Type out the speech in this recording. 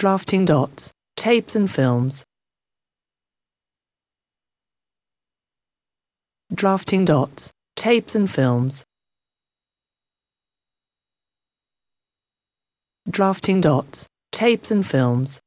drafting dots, tapes and films. Drafting dots, tapes and films. Drafting dots, tapes and films.